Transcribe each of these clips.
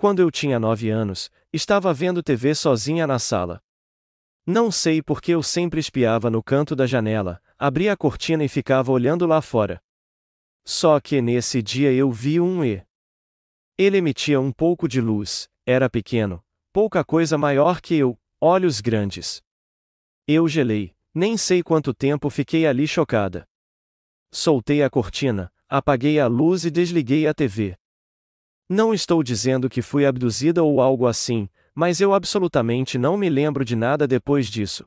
Quando eu tinha nove anos, estava vendo TV sozinha na sala. Não sei porque eu sempre espiava no canto da janela, abria a cortina e ficava olhando lá fora. Só que nesse dia eu vi um E. Ele emitia um pouco de luz, era pequeno, pouca coisa maior que eu, olhos grandes. Eu gelei, nem sei quanto tempo fiquei ali chocada. Soltei a cortina, apaguei a luz e desliguei a TV. Não estou dizendo que fui abduzida ou algo assim, mas eu absolutamente não me lembro de nada depois disso.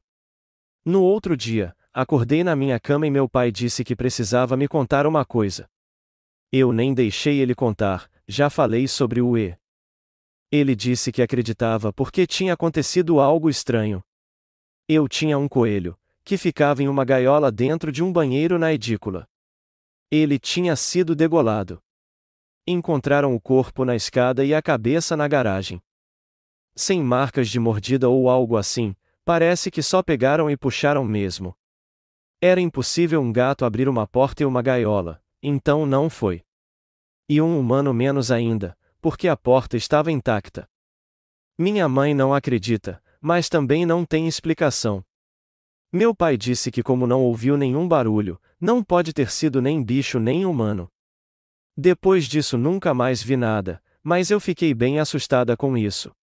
No outro dia, acordei na minha cama e meu pai disse que precisava me contar uma coisa. Eu nem deixei ele contar, já falei sobre o E. Ele disse que acreditava porque tinha acontecido algo estranho. Eu tinha um coelho, que ficava em uma gaiola dentro de um banheiro na edícula. Ele tinha sido degolado. Encontraram o corpo na escada e a cabeça na garagem. Sem marcas de mordida ou algo assim, parece que só pegaram e puxaram mesmo. Era impossível um gato abrir uma porta e uma gaiola, então não foi. E um humano menos ainda, porque a porta estava intacta. Minha mãe não acredita, mas também não tem explicação. Meu pai disse que, como não ouviu nenhum barulho, não pode ter sido nem bicho nem humano. Depois disso nunca mais vi nada, mas eu fiquei bem assustada com isso.